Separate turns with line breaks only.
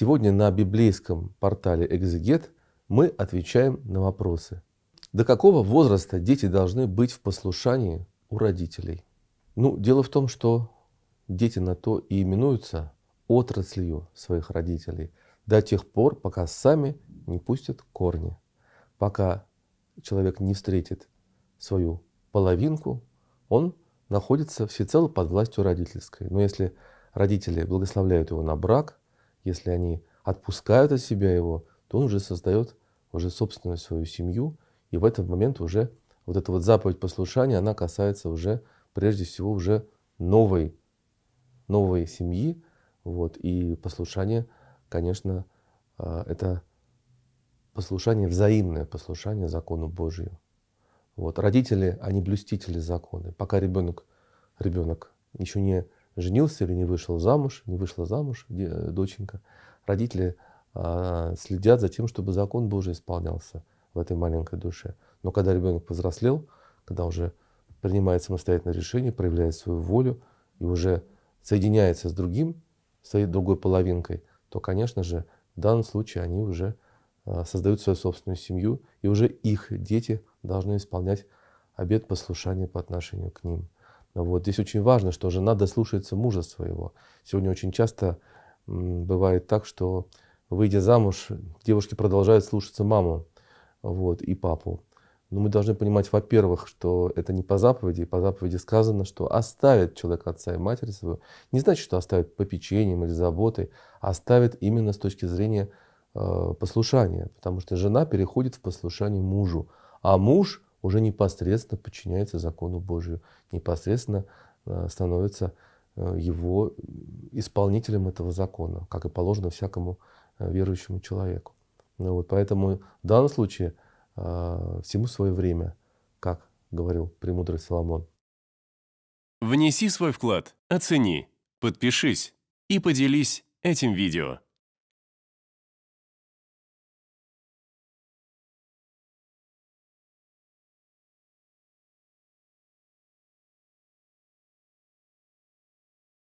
Сегодня на библейском портале «Экзегет» мы отвечаем на вопросы. До какого возраста дети должны быть в послушании у родителей? Ну, дело в том, что дети на то и именуются отраслью своих родителей до тех пор, пока сами не пустят корни, пока человек не встретит свою половинку, он находится всецело под властью родительской. Но если родители благословляют его на брак, если они отпускают от себя его, то он уже создает уже собственную свою семью, и в этот момент уже вот эта вот заповедь послушания, она касается уже, прежде всего, уже новой, новой семьи, вот, и послушание, конечно, а, это послушание, взаимное послушание закону Божию. Вот. Родители, они блюстители закона. Пока ребенок, ребенок еще не женился или не вышел замуж, не вышла замуж э, доченька. Родители а, следят за тем, чтобы закон Божий исполнялся в этой маленькой душе. Но когда ребенок повзрослел, когда уже принимает самостоятельное решение, проявляет свою волю и уже соединяется с другим, своей другой половинкой, то, конечно же, в данном случае они уже а, создают свою собственную семью, и уже их дети должны исполнять обет послушания по отношению к ним. Вот. Здесь очень важно, что жена дослушается мужа своего. Сегодня очень часто бывает так, что выйдя замуж, девушки продолжают слушаться маму вот, и папу. Но мы должны понимать, во-первых, что это не по заповеди. По заповеди сказано, что оставит человек отца и матери свою. Не значит, что оставит попечением или заботой, а оставит именно с точки зрения э, послушания. Потому что жена переходит в послушание мужу. А муж – уже непосредственно подчиняется закону Божию, непосредственно э, становится э, его исполнителем этого закона, как и положено всякому э, верующему человеку. Ну вот, поэтому в данном случае всему свое время, как говорил премудрый Соломон. Внеси свой вклад, оцени, подпишись и поделись этим видео.